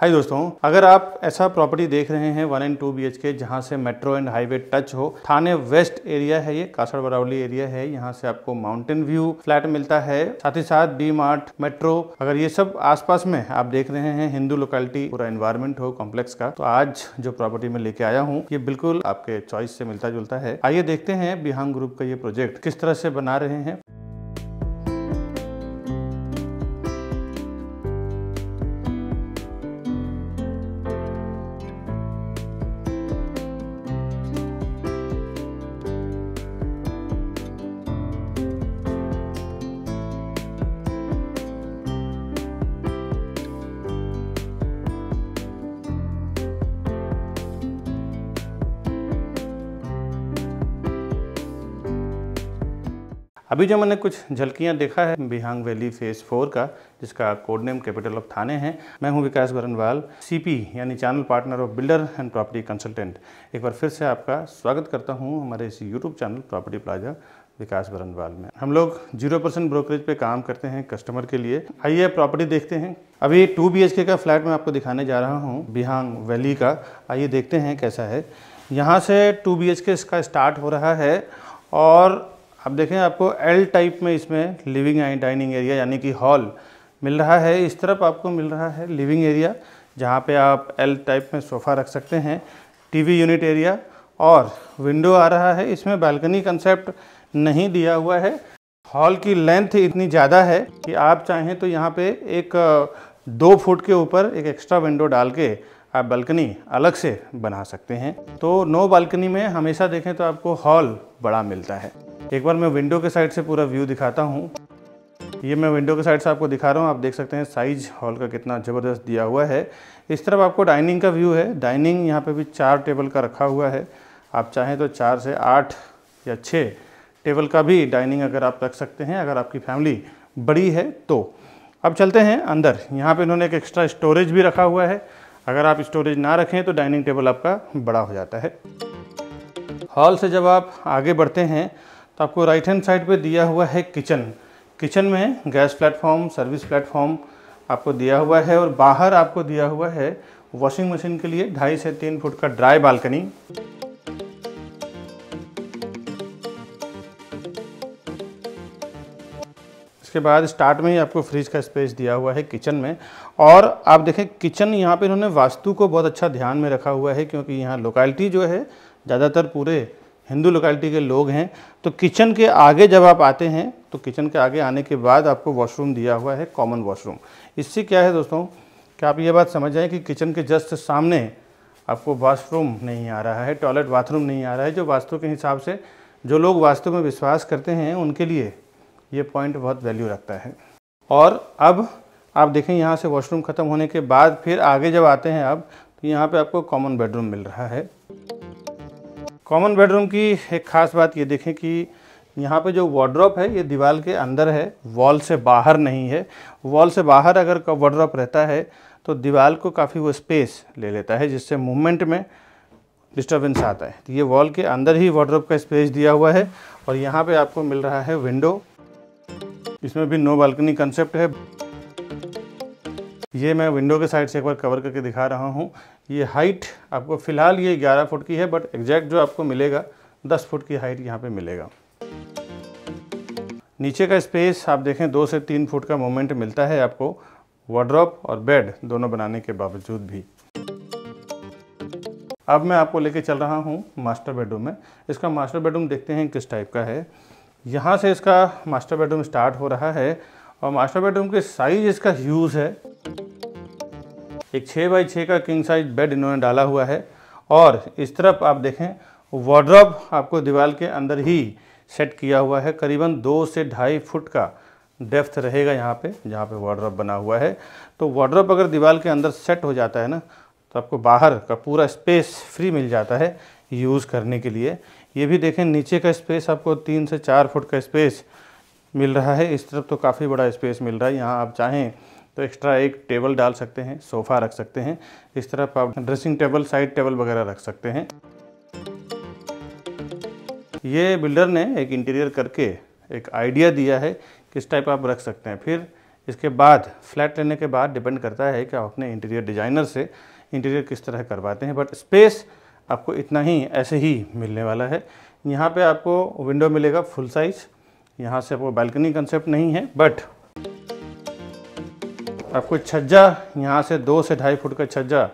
हाय दोस्तों अगर आप ऐसा प्रॉपर्टी देख रहे हैं one and two B H K जहाँ से मेट्रो एंड हाईवे टच हो थाने वेस्ट एरिया है ये कासड़ बरावली एरिया है यहाँ से आपको माउंटेन व्यू फ्लैट मिलता है साथ ही साथ डी मार्ट मेट्रो अगर ये सब आसपास में आप देख रहे हैं हिंदू लोकेलिटी पूरा इन्वायरमेंट हो कॉम्प्लेक्स का तो आज जो प्रॉपर्टी में लेके आया हूँ ये बिल्कुल आपके चॉइस से मिलता जुलता है आइए देखते हैं बिहान ग्रुप का ये प्रोजेक्ट किस तरह से बना रहे हैं अभी जो मैंने कुछ झलकियाँ देखा है बिहांग वैली फेज़ फोर का जिसका code name capital of Thane है मैं हूँ विकास बरनवाल सीपी यानी channel partner of builder and property consultant एक बार फिर से आपका स्वागत करता हूँ हमारे इस YouTube channel property plaza Vikas Barnwal में हम लोग जीरो परसेंट ब्रोकरेज पे काम करते हैं कस्टमर के लिए आइए प्रॉपर्टी देखते हैं अभी टू बी का फ्लैट मैं आपको दिखाने जा रहा हूँ बिहांग वैली का आइए देखते हैं कैसा है यहाँ से टू बी इसका स्टार्ट हो रहा है और आप देखें आपको एल टाइप में इसमें लिविंग डाइनिंग एरिया यानी कि हॉल मिल रहा है इस तरफ आपको मिल रहा है लिविंग एरिया जहाँ पे आप एल टाइप में सोफ़ा रख सकते हैं टीवी यूनिट एरिया और विंडो आ रहा है इसमें बालकनी कंसेप्ट नहीं दिया हुआ है हॉल की लेंथ इतनी ज़्यादा है कि आप चाहें तो यहाँ पे एक दो फुट के ऊपर एक एक्स्ट्रा विंडो डाल के आप बालकनी अलग से बना सकते हैं तो नो बालकनी में हमेशा देखें तो आपको हॉल बड़ा मिलता है एक बार मैं विंडो के साइड से पूरा व्यू दिखाता हूँ ये मैं विंडो के साइड से आपको दिखा रहा हूँ आप देख सकते हैं साइज हॉल का कितना ज़बरदस्त दिया हुआ है इस तरफ आपको डाइनिंग का व्यू है डाइनिंग यहाँ पे भी चार टेबल का रखा हुआ है आप चाहें तो चार से आठ या छः टेबल का भी डाइनिंग अगर आप रख सकते हैं अगर आपकी फैमिली बड़ी है तो अब चलते हैं अंदर यहाँ पर इन्होंने एक एक्स्ट्रा स्टोरेज भी रखा हुआ है अगर आप स्टोरेज ना रखें तो डाइनिंग टेबल आपका बड़ा हो जाता है हॉल से जब आप आगे बढ़ते हैं तो आपको राइट हैंड साइड पे दिया हुआ है किचन किचन में गैस प्लेटफॉर्म सर्विस प्लेटफॉर्म आपको दिया हुआ है और बाहर आपको दिया हुआ है वॉशिंग मशीन के लिए ढाई से तीन फुट का ड्राई बालकनी इसके बाद स्टार्ट में ही आपको फ्रिज का स्पेस दिया हुआ है किचन में और आप देखें किचन यहाँ पे इन्होंने वास्तु को बहुत अच्छा ध्यान में रखा हुआ है क्योंकि यहाँ लोकेलिटी जो है ज़्यादातर पूरे हिंदू लोकेलिटी के लोग हैं तो किचन के आगे जब आप आते हैं तो किचन के आगे आने के बाद आपको वॉशरूम दिया हुआ है कॉमन वॉशरूम इससे क्या है दोस्तों कि आप ये बात समझ जाएँ कि किचन के जस्ट सामने आपको वॉशरूम नहीं आ रहा है टॉयलेट बाथरूम नहीं आ रहा है जो वास्तव के हिसाब से जो लोग वास्तव में विश्वास करते हैं उनके लिए ये पॉइंट बहुत वैल्यू रखता है और अब आप देखें यहाँ से वॉशरूम ख़त्म होने के बाद फिर आगे जब आते हैं अब तो यहाँ पे आपको कॉमन बेडरूम मिल रहा है कॉमन बेडरूम की एक ख़ास बात ये देखें कि यहाँ पे जो वार्ड्रॉप है ये दीवार के अंदर है वॉल से बाहर नहीं है वॉल से बाहर अगर वार्ड्रॉप रहता है तो दीवार को काफ़ी वो स्पेस ले लेता है जिससे मूवमेंट में डिस्टर्बेंस आता है तो ये वॉल के अंदर ही वार्ड्रॉप का स्पेस दिया हुआ है और यहाँ पे आपको मिल रहा है विंडो इसमें भी नो बालकनी कंसेप्ट है ये मैं विंडो के साइड से एक बार कवर करके दिखा रहा हूँ ये हाइट आपको फ़िलहाल ये 11 फुट की है बट एग्जैक्ट जो आपको मिलेगा 10 फुट की हाइट यहाँ पे मिलेगा नीचे का स्पेस आप देखें दो से तीन फुट का मोमेंट मिलता है आपको वार्ड्रॉप और बेड दोनों बनाने के बावजूद भी अब मैं आपको लेके चल रहा हूँ मास्टर बेडरूम में इसका मास्टर बेडरूम देखते हैं किस टाइप का है यहाँ से इसका मास्टर बेडरूम स्टार्ट हो रहा है और मास्टर बेडरूम के साइज़ इसका ह्यूज़ है एक छः बाई छः का किंग साइज बेड इन्होंने डाला हुआ है और इस तरफ आप देखें वॉड्रॉप आपको दीवार के अंदर ही सेट किया हुआ है करीबन दो से ढाई फुट का डेफ्थ रहेगा यहाँ पे जहाँ पे वॉड्रॉप बना हुआ है तो वॉड्रॉप अगर दीवार के अंदर सेट हो जाता है ना तो आपको बाहर का पूरा स्पेस फ्री मिल जाता है यूज़ करने के लिए ये भी देखें नीचे का स्पेस आपको तीन से चार फुट का स्पेस मिल रहा है इस तरफ तो काफ़ी बड़ा स्पेस मिल रहा है यहाँ आप चाहें तो एक्स्ट्रा एक टेबल डाल सकते हैं सोफ़ा रख सकते हैं इस तरह आप ड्रेसिंग टेबल साइड टेबल वगैरह रख सकते हैं ये बिल्डर ने एक इंटीरियर करके एक आइडिया दिया है किस टाइप आप रख सकते हैं फिर इसके बाद फ्लैट लेने के बाद डिपेंड करता है कि आप अपने इंटीरियर डिजाइनर से इंटीरियर किस तरह करवाते हैं बट स्पेस आपको इतना ही ऐसे ही मिलने वाला है यहाँ पे आपको विंडो मिलेगा फुल साइज़ यहाँ से आपको बालकनी कंसेप्ट नहीं है बट आपको छज्जा यहाँ से दो से ढाई फुट का छज्जा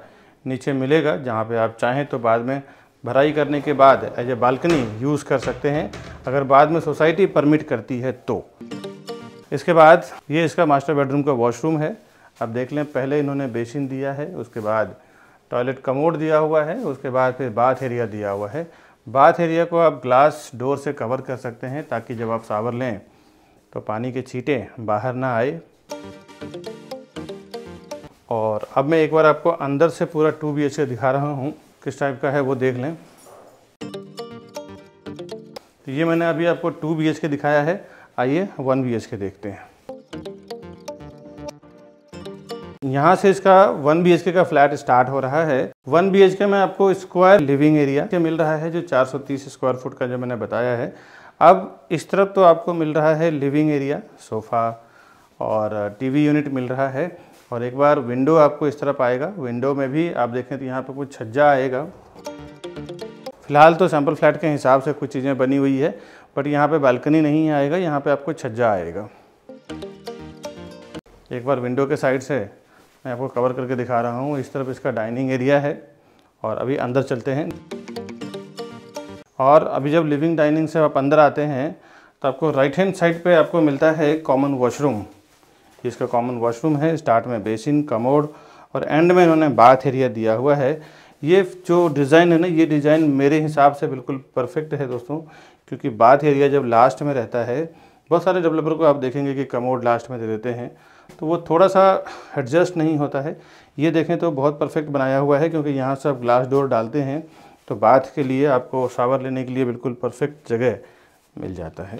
नीचे मिलेगा जहाँ पे आप चाहें तो बाद में भराई करने के बाद एज ए बालकनी यूज़ कर सकते हैं अगर बाद में सोसाइटी परमिट करती है तो इसके बाद ये इसका मास्टर बेडरूम का वॉशरूम है आप देख लें पहले इन्होंने बेसिन दिया है उसके बाद टॉयलेट कमोड दिया हुआ है उसके बाद फिर बाथ एरिया दिया हुआ है बाथ एरिया को आप ग्लास डोर से कवर कर सकते हैं ताकि जब आप सावर लें तो पानी के छींटे बाहर ना आए और अब मैं एक बार आपको अंदर से पूरा टू बी एच दिखा रहा हूँ किस टाइप का है वो देख लें तो ये मैंने अभी आपको टू बी एच के दिखाया है आइए वन बी एच के देखते हैं यहाँ से इसका वन बी का फ्लैट स्टार्ट हो रहा है वन बी के में आपको स्क्वायर लिविंग एरिया के मिल रहा है जो 430 स्क्वायर फुट का जो मैंने बताया है अब इस तरफ तो आपको मिल रहा है लिविंग एरिया सोफ़ा और टीवी यूनिट मिल रहा है और एक बार विंडो आपको इस तरफ आएगा विंडो में भी आप देखें तो यहाँ पर कुछ छज्जा आएगा फिलहाल तो सैम्पल फ्लैट के हिसाब से कुछ चीज़ें बनी हुई है बट यहाँ पे बालकनी नहीं आएगा यहाँ पे आपको छज्जा आएगा एक बार विंडो के साइड से मैं आपको कवर करके दिखा रहा हूँ इस तरफ इसका डाइनिंग एरिया है और अभी अंदर चलते हैं और अभी जब लिविंग डाइनिंग से आप अंदर आते हैं तो आपको राइट हैंड साइड पे आपको मिलता है कॉमन वॉशरूम इसका कॉमन वॉशरूम है स्टार्ट में बेसिन कमोड और एंड में इन्होंने बाथ एरिया दिया हुआ है ये जो डिज़ाइन है ना ये डिज़ाइन मेरे हिसाब से बिल्कुल परफेक्ट है दोस्तों क्योंकि बाथ एरिया जब लास्ट में रहता है बहुत सारे डेवलपर को आप देखेंगे कि कमोड लास्ट में दे देते हैं तो वो थोड़ा सा एडजस्ट नहीं होता है ये देखें तो बहुत परफेक्ट बनाया हुआ है क्योंकि यहाँ से आप ग्लास डोर डालते हैं तो बाथ के लिए आपको शावर लेने के लिए बिल्कुल परफेक्ट जगह मिल जाता है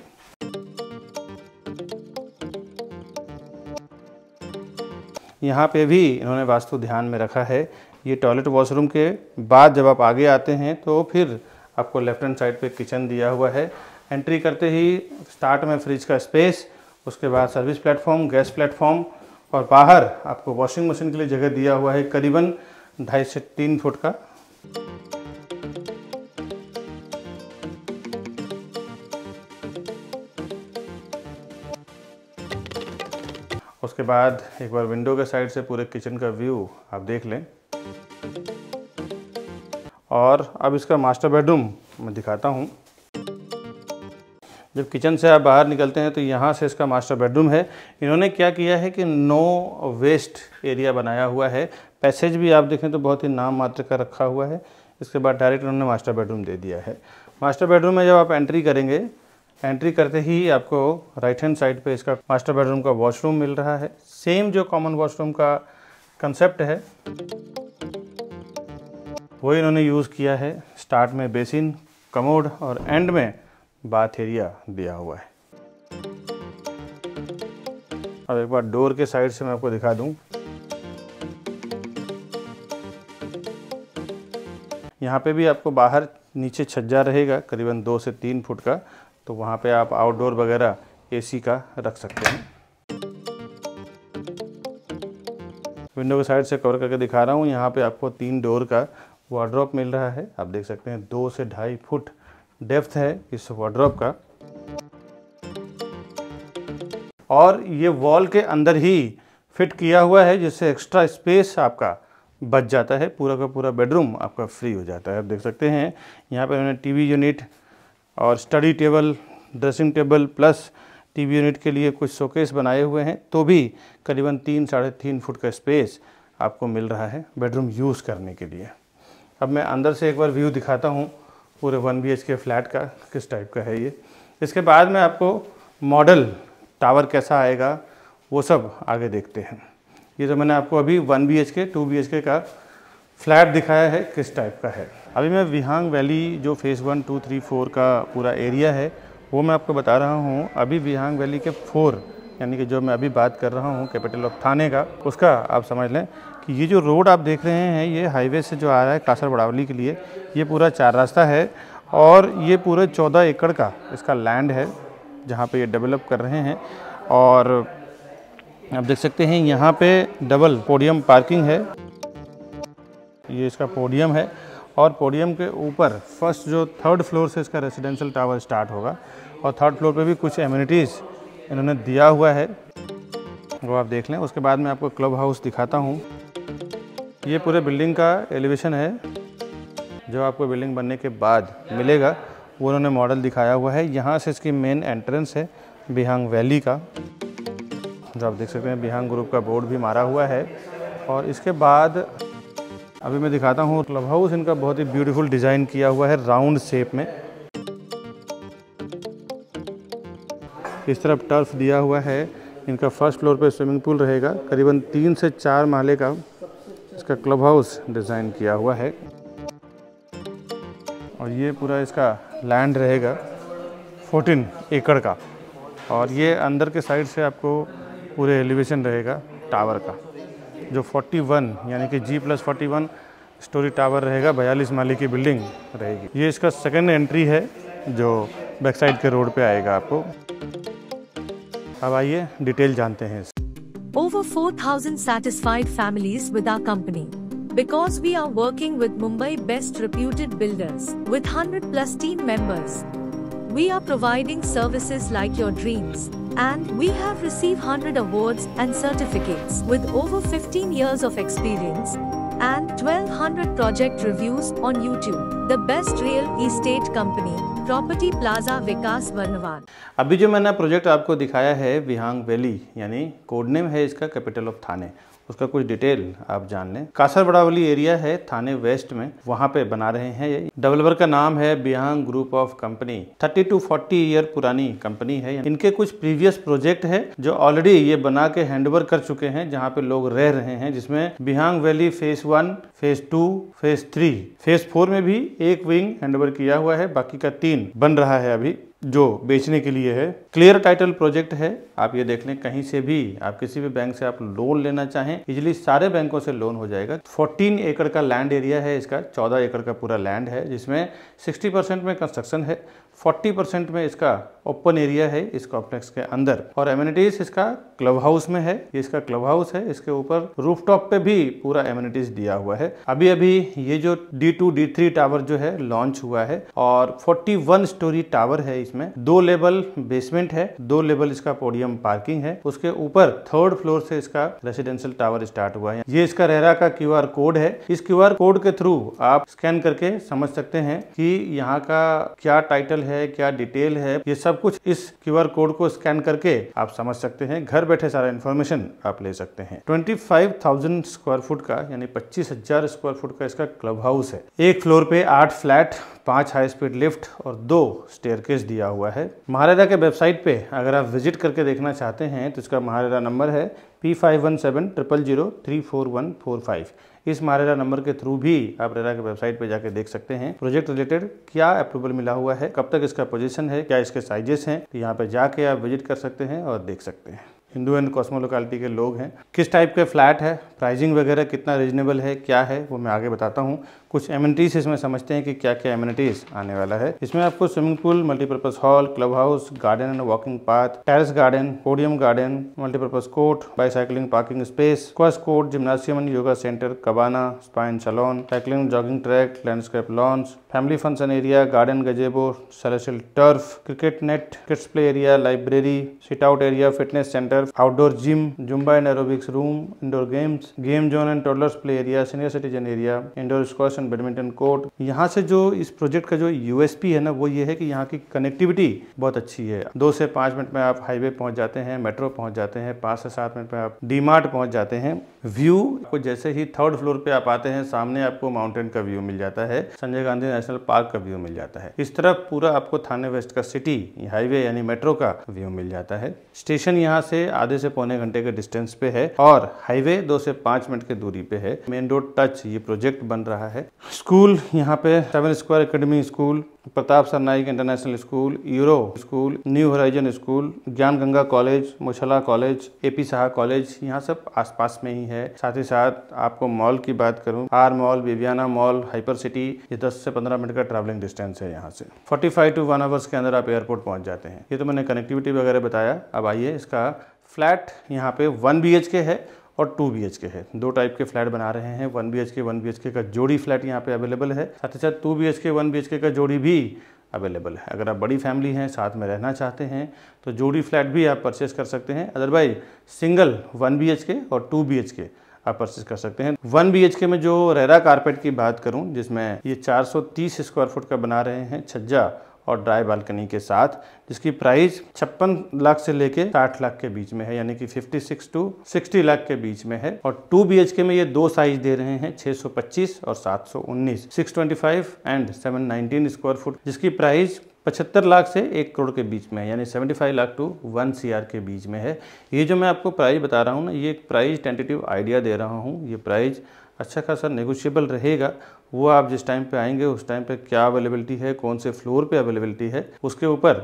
यहाँ पे भी इन्होंने वास्तु ध्यान में रखा है ये टॉयलेट वॉशरूम के बाद जब आप आगे आते हैं तो फिर आपको लेफ्ट हैंड साइड पे किचन दिया हुआ है एंट्री करते ही स्टार्ट में फ्रिज का स्पेस उसके बाद सर्विस प्लेटफॉर्म गैस प्लेटफॉर्म और बाहर आपको वॉशिंग मशीन के लिए जगह दिया हुआ है करीबन ढाई से तीन फुट का उसके बाद एक बार विंडो के साइड से पूरे किचन का व्यू आप देख लें और अब इसका मास्टर बेडरूम मैं दिखाता हूँ जब किचन से आप बाहर निकलते हैं तो यहाँ से इसका मास्टर बेडरूम है इन्होंने क्या किया है कि नो वेस्ट एरिया बनाया हुआ है पैसेज भी आप देखें तो बहुत ही नाम मात्र का रखा हुआ है इसके बाद डायरेक्ट उन्होंने मास्टर बेडरूम दे दिया है मास्टर बेडरूम में जब आप एंट्री करेंगे एंट्री करते ही आपको राइट हैंड साइड पे इसका मास्टर बेडरूम का वॉशरूम मिल रहा है सेम जो कॉमन वॉशरूम का कंसेप्ट है वो इन्होंने यूज़ किया है स्टार्ट में बेसिन कमोड और एंड में बाथ एरिया दिया हुआ है अब एक बार डोर के साइड से मैं आपको दिखा दूँ यहाँ पे भी आपको बाहर नीचे छज्जा रहेगा करीबन दो से तीन फुट का तो वहाँ पे आप आउटडोर वगैरह एसी का रख सकते हैं विंडो के साइड से कवर करके दिखा रहा हूँ यहाँ पे आपको तीन डोर का वार्ड्रॉप मिल रहा है आप देख सकते हैं दो से ढाई फुट डेप्थ है इस वार्ड्रॉप का और ये वॉल के अंदर ही फिट किया हुआ है जिससे एक्स्ट्रा स्पेस आपका बच जाता है पूरा का पूरा बेडरूम आपका फ्री हो जाता है आप देख सकते हैं यहाँ पर उन्होंने टीवी यूनिट और study table dressing table plus TV unit के लिए कुछ शोकेस बनाए हुए हैं तो भी करीबन तीन साढ़े तीन फुट का स्पेस आपको मिल रहा है बेडरूम यूज़ करने के लिए अब मैं अंदर से एक बार व्यू दिखाता हूँ पूरे वन बी के फ्लैट का किस टाइप का है ये इसके बाद में आपको मॉडल टावर कैसा आएगा वो सब आगे देखते हैं ये तो मैंने आपको अभी one B H K two B H K का फ्लैट दिखाया है किस टाइप का है अभी मैं विहांग वैली जो phase one two three four का पूरा एरिया है वो मैं आपको बता रहा हूँ अभी विहांग वैली के फोर यानी कि जो मैं अभी बात कर रहा हूँ कैपिटल ऑफ थाने का उसका आप समझ लें कि ये जो रोड आप देख रहे हैं ये हाईवे से जो आ रहा है कासर बड़ावली के लिए ये पूरा चार रास्ता है और ये पूरे चौदह एकड़ का इसका लैंड है जहाँ पे ये डेवलप कर रहे हैं और आप देख सकते हैं यहाँ पे डबल पोडियम पार्किंग है ये इसका पोडियम है और पोडियम के ऊपर फर्स्ट जो थर्ड फ्लोर से इसका रेजिडेंशियल टावर स्टार्ट होगा और थर्ड फ्लोर पे भी कुछ एम्यूनिटीज़ इन्होंने दिया हुआ है वो आप देख लें उसके बाद मैं आपको क्लब हाउस दिखाता हूँ ये पूरे बिल्डिंग का एलिवेशन है जो आपको बिल्डिंग बनने के बाद मिलेगा वो उन्होंने मॉडल दिखाया हुआ है यहाँ से इसकी मेन एंट्रेंस है बिहांग वैली का जो आप देख सकते हैं बिहांग ग्रुप का बोर्ड भी मारा हुआ है और इसके बाद अभी मैं दिखाता हूँ क्लब हाउस इनका बहुत ही ब्यूटीफुल डिज़ाइन किया हुआ है राउंड शेप में इस तरफ टर्फ दिया हुआ है इनका फर्स्ट फ्लोर पे स्विमिंग पूल रहेगा करीबन तीन से चार माले का इसका क्लब हाउस डिज़ाइन किया हुआ है और ये पूरा इसका लैंड रहेगा 14 एकड़ का और ये अंदर के साइड से आपको पूरे एलिवेशन रहेगा टावर का जो 41 यानी कि G plus forty story tower रहेगा बयालीस माली की बिल्डिंग रहेगी ये इसका सेकेंड एंट्री है जो बैक साइड के रोड पे आएगा आपको अब आइए डिटेल जानते हैं over four thousand satisfied families with our company because we are working with Mumbai best reputed builders with hundred plus team में We are providing services like your dreams. And we have received 100 awards and certificates with over 15 years of experience and 1200 project reviews on YouTube. The best real estate company, Property Plaza Vikas Varnawal. अभी जो मैंने project आपको दिखाया है विहांग valley यानी code name है इसका capital of थाने उसका कुछ डिटेल आप जान लें कासर बड़ावली एरिया है थाने वेस्ट में वहाँ पे बना रहे हैं ये डेवलपर का नाम है Vihang group of company 30 to 40 year पुरानी कंपनी है इनके कुछ प्रीवियस प्रोजेक्ट है जो ऑलरेडी ये बना के हैंडओवर कर चुके हैं जहाँ पे लोग रह रहे हैं जिसमें Vihang valley phase one phase two phase three phase four में भी एक विंग हैंडओवर किया हुआ है बाकी का तीन बन रहा है अभी जो बेचने के लिए है क्लियर टाइटल प्रोजेक्ट है आप ये देख लें कहीं से भी आप किसी भी बैंक से आप लोन लेना चाहें इजली सारे बैंकों से लोन हो जाएगा 14 एकड़ का लैंड एरिया है इसका 14 एकड़ का पूरा लैंड है जिसमें 60 परसेंट में कंस्ट्रक्शन है 40 परसेंट में इसका ओपन एरिया है इस कॉम्प्लेक्स के अंदर और एम्यूनिटीज इसका क्लब हाउस में है ये इसका क्लब हाउस है इसके ऊपर रूफटॉप पे भी पूरा एम्यूनिटीज दिया हुआ है अभी अभी ये जो D2 D3 टावर जो है लॉन्च हुआ है और 41 स्टोरी टावर है इसमें दो लेवल बेसमेंट है दो लेवल इसका पोडियम पार्किंग है उसके ऊपर थर्ड फ्लोर से इसका रेसिडेंशियल टावर स्टार्ट हुआ है ये इसका रेरा का क्यू कोड है इस क्यू कोड के थ्रू आप स्कैन करके समझ सकते हैं कि यहाँ का क्या टाइटल है क्या डिटेल है ये सब कुछ इस क्यू कोड को स्कैन करके आप समझ सकते हैं घर बैठे सारा इन्फॉर्मेशन आप ले सकते हैं ट्वेंटी स्क्वायर फुट का यानी पच्चीस स्क्वायर फुट का इसका क्लब हाउस है एक फ्लोर पे आठ फ्लैट पांच हाई स्पीड लिफ्ट और दो स्टेयर दिया हुआ है महाराजा के वेबसाइट पे अगर आप विजिट करके देखना चाहते हैं तो इसका महाराजा नंबर है P five one seven triple zero three four one four five इस मारेरा नंबर के थ्रू भी आप रेरा के वेबसाइट पर जाकर देख सकते हैं प्रोजेक्ट रिलेटेड क्या अप्रूवल मिला हुआ है कब तक इसका पोजिशन है क्या इसके साइजेस हैं तो यहाँ पर जाके आप विजिट कर सकते हैं और देख सकते हैं हिंदू एंड कॉस्मो लोकेलिटी के लोग हैं किस टाइप के फ्लैट है प्राइजिंग वगैरह कितना रीजनेबल है क्या है वो मैं आगे बताता हूँ कुछ एमिनिटीज़ इसमें समझते हैं कि क्या क्या एमिनिटीज़ आने वाला है इसमें आपको swimming pool multipurpose hall club house garden and walking path terrace garden podium garden multipurpose court bicycling parking space squash court gymnasium and yoga centre cabana spine salon cycling jogging track landscape lawns family function area garden gazebo celestial turf cricket net kids play area library sit out area fitness centre outdoor gym zumba and aerobics room indoor games game zone and and play area senior citizen area indoor indoor and and court यहाँ से जो इस project का जो USP है ना वो ये है कि यहाँ की कनेक्टिविटी बहुत अच्छी है दो से पांच मिनट में आप हाईवे पहुंच जाते हैं मेट्रो पहुंच जाते हैं पांच से सात मिनट में आप डी मार्ट पहुंच जाते हैं व्यू आपको जैसे ही थर्ड फ्लोर पे आप आते हैं सामने आपको माउंटेन का व्यू मिल जाता है संजय गांधी नेशनल पार्क का व्यू मिल जाता है इस तरफ पूरा आपको थाने वेस्ट का सिटी हाईवे यानी मेट्रो का व्यू मिल जाता है स्टेशन यहाँ से आधे से पौने घंटे के डिस्टेंस पे है और हाईवे दो से पांच मिनट के दूरी पे है मेन रोड टच ये प्रोजेक्ट बन रहा है स्कूल यहाँ पे seven square academy school Pratap sir Naik international school euro school new horizon school Gyan Ganga college Muchhala college A P Shah college यहाँ सब आसपास में ही है साथ ही साथ आपको मॉल की बात करूँ R mall Viviana mall hyper city ये 10 से 15 मिनट का ट्रैवलिंग डिस्टेंस है यहाँ से 45 टू वन आवर्स के अंदर आप एयरपोर्ट पहुँच जाते हैं ये तो मैंने कनेक्टिविटी वगैरह बताया अब आइए इसका फ्लैट यहाँ पे वन बी है और टू बी है दो टाइप के फ्लैट बना रहे हैं one B H K one B H K का जोड़ी फ्लैट यहाँ पे अवेलेबल है साथ ही साथ two B H K one B H K का जोड़ी भी अवेलेबल है अगर आप बड़ी फैमिली हैं साथ में रहना चाहते हैं तो जोड़ी फ्लैट भी आप परचेस कर सकते हैं otherwise single one B H K और टू बी एच के आप परचेज कर सकते हैं वन बी के में जो रेरा कारपेट की बात करूँ जिसमें ये तीस स्क्वायर फुट का बना रहे हैं छज्जा और ड्राई बालकनी के साथ जिसकी प्राइस छप्पन लाख से लेके साठ लाख के बीच में है यानी कि 56 टू 60 लाख के बीच में है और टू बी में ये दो साइज दे रहे हैं 625 और 719 625 एंड 719 स्क्वायर फुट जिसकी प्राइस पचहत्तर लाख से एक करोड़ के बीच में है यानी five lakh to one C के बीच में है ये जो मैं आपको प्राइस बता रहा हूँ ना ये प्राइस टेंटेटिव आइडिया दे रहा हूँ ये प्राइस अच्छा खासा नेगोशियबल रहेगा वो आप जिस टाइम पे आएंगे उस टाइम पे क्या अवेलेबिलिटी है कौन से फ्लोर पे अवेलेबिलिटी है उसके ऊपर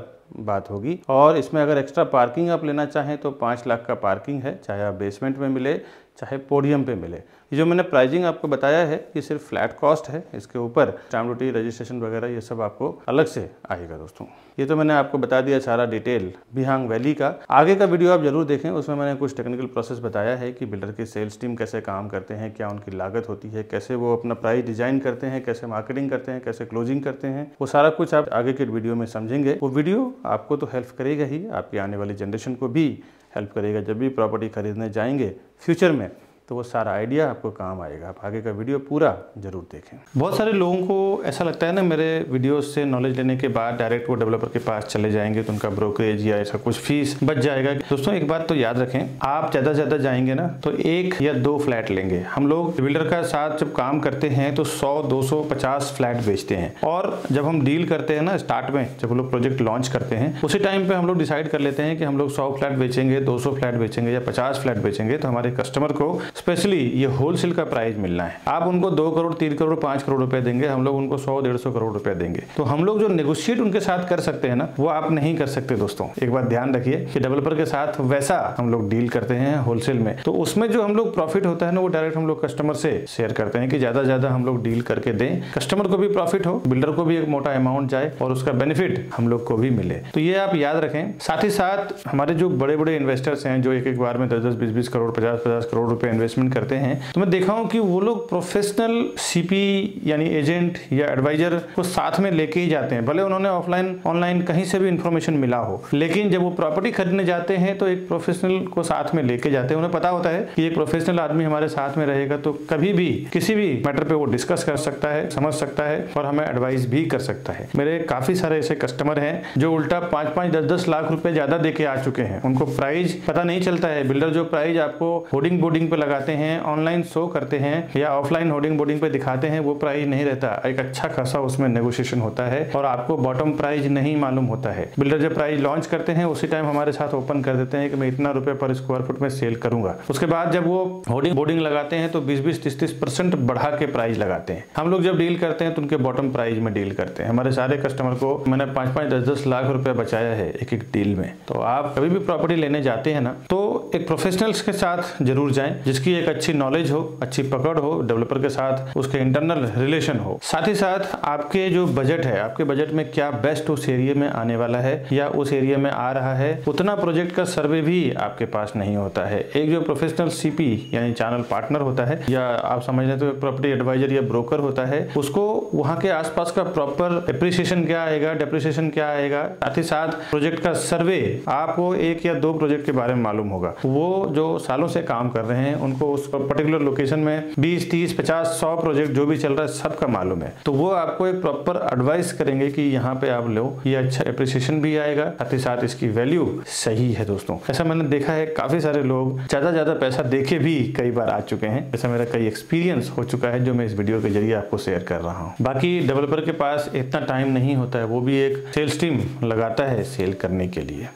बात होगी और इसमें अगर एक्स्ट्रा पार्किंग आप लेना चाहें तो पाँच लाख का पार्किंग है चाहे आप बेसमेंट में मिले चाहे पोडियम पे मिले ये जो मैंने प्राइजिंग आपको बताया है ये सिर्फ फ्लैट कॉस्ट है इसके ऊपर स्टैम्प ड्यूटी रजिस्ट्रेशन वगैरह ये सब आपको अलग से आएगा दोस्तों ये तो मैंने आपको बता दिया सारा डिटेल बिहांग वैली का आगे का वीडियो आप जरूर देखें उसमें मैंने कुछ टेक्निकल प्रोसेस बताया है कि बिल्डर की सेल्स टीम कैसे काम करते हैं क्या उनकी लागत होती है कैसे वो अपना प्राइस डिजाइन करते हैं कैसे मार्केटिंग करते हैं कैसे क्लोजिंग करते हैं वो सारा कुछ आप आगे के वीडियो में समझेंगे वो वीडियो आपको तो हेल्प करेगा ही आपकी आने वाली जनरेशन को भी हेल्प करेगा जब भी प्रॉपर्टी खरीदने जाएंगे फ्यूचर में तो वो सारा आइडिया आपको काम आएगा आप आगे का वीडियो पूरा जरूर देखें बहुत सारे लोगों को ऐसा लगता है ना मेरे वीडियोस से नॉलेज लेने के बाद डायरेक्ट वो डेवलपर के पास चले जाएंगे तो उनका ब्रोकरेज या ऐसा कुछ फीस बच जाएगा दोस्तों एक बात तो याद रखें आप ज़्यादा ज़्यादा जाएंगे ना तो एक या दो फ्लैट लेंगे हम लोग बिल्डर का साथ जब काम करते हैं तो सौ दो सौ पचास फ्लैट बेचते हैं और जब हम डील करते हैं ना स्टार्ट में जब लोग प्रोजेक्ट लॉन्च करते हैं उसी टाइम पे हम लोग डिसाइड कर लेते हैं कि हम लोग सौ फ्लैट बेचेंगे दो सौ फ्लैट बेचेंगे या पचास फ्लैट बेचेंगे तो हमारे कस्टमर को स्पेशली ये होलसेल का प्राइस मिलना है आप उनको दो करोड़ तीन करोड़ पांच करोड़ रुपए देंगे हम लोग उनको सौ डेढ़ सौ करोड़ रुपए देंगे तो हम लोग जो नेगोशिएट उनके साथ कर सकते हैं ना वो आप नहीं कर सकते दोस्तों एक बात ध्यान रखिए कि डेवलपर के साथ वैसा हम लोग डील करते हैं होलसेल में तो उसमें जो हम लोग प्रॉफिट होता है ना वो डायरेक्ट हम लोग कस्टमर से शेयर करते हैं कि ज्यादा ज्यादा हम लोग डील करके दें कस्टमर को भी प्रॉफिट हो बिल्डर को भी एक मोटा अमाउंट जाए और उसका बेनिफिट हम लोग को भी मिले तो ये आप याद रखें साथ ही साथ हमारे जो बड़े बड़े इन्वेस्टर्स हैं जो एक एक बार में दस दस बीस बीस करोड़ पचास पचास करोड़ रुपए इन्वेस्टमेंट करते हैं तो मैं देखा हूँ कि वो लोग प्रोफेशनल सीपी यानी एजेंट या एडवाइजर को साथ में लेके ही जाते हैं भले उन्होंने ऑफलाइन ऑनलाइन कहीं से भी इन्फॉर्मेशन मिला हो लेकिन जब वो प्रॉपर्टी खरीदने जाते हैं तो एक प्रोफेशनल को साथ में लेके जाते हैं उन्हें पता होता है कि एक प्रोफेशनल आदमी हमारे साथ में रहेगा तो कभी भी किसी भी मैटर पे वो डिस्कस कर सकता है समझ सकता है और हमें एडवाइस भी कर सकता है मेरे काफी सारे ऐसे कस्टमर हैं जो उल्टा पांच पांच दस दस लाख रुपए ज्यादा देके आ चुके हैं उनको प्राइस पता नहीं चलता है बिल्डर जो प्राइस आपको होर्डिंग बोर्डिंग पे लगा लगाते हैं ऑनलाइन शो करते हैं या ऑफलाइन होर्डिंग बोर्डिंग पे दिखाते हैं वो प्राइस नहीं रहता एक अच्छा खासा उसमें नेगोशिएशन होता है और आपको बॉटम प्राइस नहीं मालूम होता है बिल्डर जब प्राइस लॉन्च करते हैं उसी टाइम हमारे साथ ओपन कर देते हैं कि मैं इतना रुपए पर स्क्वायर फुट में सेल करूंगा उसके बाद जब वो होर्डिंग बोर्डिंग लगाते हैं तो बीस बीस तीस तीस परसेंट बढ़ा के प्राइस लगाते हैं हम लोग जब डील करते हैं तो उनके बॉटम प्राइस में डील करते हैं हमारे सारे कस्टमर को मैंने पांच पांच दस दस लाख रुपया बचाया है एक एक डील में तो आप कभी भी प्रॉपर्टी लेने जाते हैं ना तो एक प्रोफेशनल्स के साथ जरूर जाएं जिसके जिसकी एक अच्छी नॉलेज हो अच्छी पकड़ हो डेवलपर के साथ उसके इंटरनल रिलेशन हो साथ ही साथ आपके जो बजट है आपके बजट में क्या बेस्ट उस एरिया में आने वाला है या उस एरिया में आ रहा है उतना प्रोजेक्ट का सर्वे भी आपके पास नहीं होता है एक जो प्रोफेशनल सीपी यानी चैनल पार्टनर होता है या आप समझ रहे तो प्रॉपर्टी एडवाइजर या ब्रोकर होता है उसको वहाँ के आसपास का प्रॉपर एप्रिसिएशन क्या आएगा डेप्रिसिएशन क्या आएगा साथ ही साथ प्रोजेक्ट का सर्वे आपको एक या दो प्रोजेक्ट के बारे में मालूम होगा वो जो सालों से काम कर रहे हैं उनको उस पर्टिकुलर लोकेशन में 20, 30, 50, 100 प्रोजेक्ट जो भी चल रहा है सबका मालूम है तो वो आपको एक प्रॉपर एडवाइस करेंगे कि यहाँ पे आप लो ये अच्छा अप्रिसिएशन भी आएगा साथ ही साथ इसकी वैल्यू सही है दोस्तों ऐसा मैंने देखा है काफी सारे लोग ज्यादा ज्यादा पैसा देखे भी कई बार आ चुके हैं ऐसा मेरा कई एक्सपीरियंस हो चुका है जो मैं इस वीडियो के जरिए आपको शेयर कर रहा हूँ बाकी डेवलपर के पास इतना टाइम नहीं होता है वो भी एक सेल्स टीम लगाता है सेल करने के लिए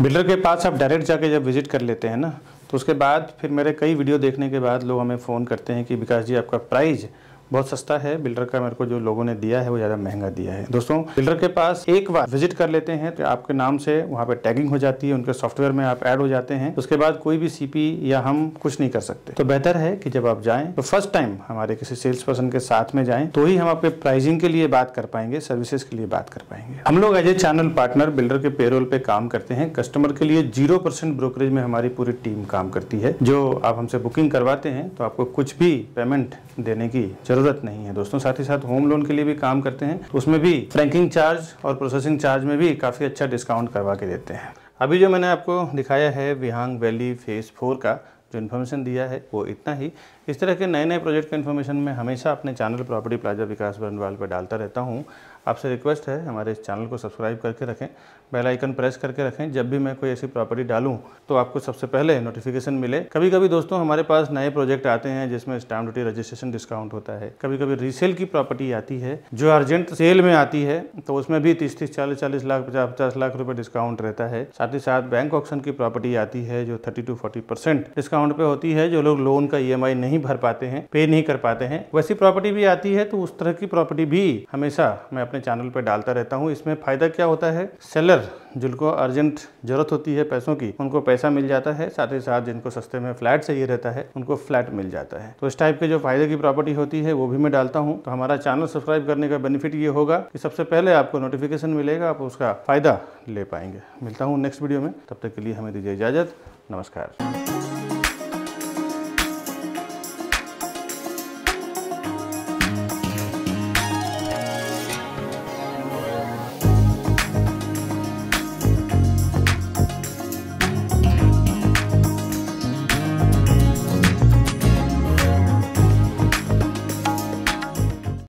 बिल्डर के पास आप डायरेक्ट जाके जब विजिट कर लेते हैं ना तो उसके बाद फिर मेरे कई वीडियो देखने के बाद लोग हमें फ़ोन करते हैं कि विकास जी आपका प्राइज़ बहुत सस्ता है बिल्डर का मेरे को जो लोगों ने दिया है वो ज़्यादा महंगा दिया है दोस्तों बिल्डर के पास एक बार विजिट कर लेते हैं तो आपके नाम से वहाँ पे टैगिंग हो जाती है उनके सॉफ्टवेयर में आप ऐड हो जाते हैं उसके बाद कोई भी सीपी या हम कुछ नहीं कर सकते तो बेहतर है कि जब आप जाए तो फर्स्ट टाइम हमारे किसी सेल्स पर्सन के साथ में जाए तो ही हम आपके प्राइजिंग के लिए बात कर पाएंगे सर्विसेज के लिए बात कर पाएंगे हम लोग as a channel partner builder के पेरोल पे काम करते हैं कस्टमर के लिए जीरो परसेंट ब्रोकरेज में हमारी पूरी टीम काम करती है जो आप हमसे बुकिंग करवाते हैं तो आपको कुछ भी पेमेंट देने की जरूरत ज़रूरत नहीं है दोस्तों साथ ही साथ होम लोन के लिए भी काम करते हैं उसमें भी फ्रैंकिंग चार्ज और प्रोसेसिंग चार्ज में भी काफ़ी अच्छा डिस्काउंट करवा के देते हैं अभी जो मैंने आपको दिखाया है विहांग वैली फेज़ फोर का जो इन्फॉर्मेशन दिया है वो इतना ही इस तरह के नए नए प्रोजेक्ट का इन्फॉर्मेशन मैं हमेशा अपने चैनल प्रॉपर्टी प्लाजा विकास बनवाल पर डालता रहता हूँ आपसे रिक्वेस्ट है हमारे इस चैनल को सब्सक्राइब करके रखें बेल आइकन प्रेस करके रखें जब भी मैं कोई ऐसी प्रॉपर्टी डालूँ तो आपको सबसे पहले नोटिफिकेशन मिले कभी कभी दोस्तों हमारे पास नए प्रोजेक्ट आते हैं जिसमें स्टाम्प ड्यूटी रजिस्ट्रेशन डिस्काउंट होता है कभी कभी रीसेल की प्रॉपर्टी आती है जो अर्जेंट सेल में आती है तो उसमें भी तीस तीस चालीस चालीस लाख पचास पचास लाख रुपये डिस्काउंट रहता है साथ ही साथ बैंक ऑप्शन की प्रॉपर्टी आती है जो thirty to forty percent discount पे होती है जो लोग लोन का ई e नहीं भर पाते हैं पे नहीं कर पाते हैं वैसी प्रॉपर्टी भी आती है तो उस तरह की प्रॉपर्टी भी हमेशा मैं अपने चैनल पर डालता रहता हूँ इसमें फ़ायदा क्या होता है सेलर जिनको अर्जेंट ज़रूरत होती है पैसों की उनको पैसा मिल जाता है साथ ही साथ जिनको सस्ते में फ्लैट चाहिए रहता है उनको फ्लैट मिल जाता है तो इस टाइप के जो फ़ायदे की प्रॉपर्टी होती है वो भी मैं डालता हूँ तो हमारा चैनल सब्सक्राइब करने का बेनिफिट ये होगा कि सबसे पहले आपको नोटिफिकेशन मिलेगा आप उसका फ़ायदा ले पाएंगे मिलता हूँ नेक्स्ट वीडियो में तब तक के लिए हमें दीजिए इजाज़त नमस्कार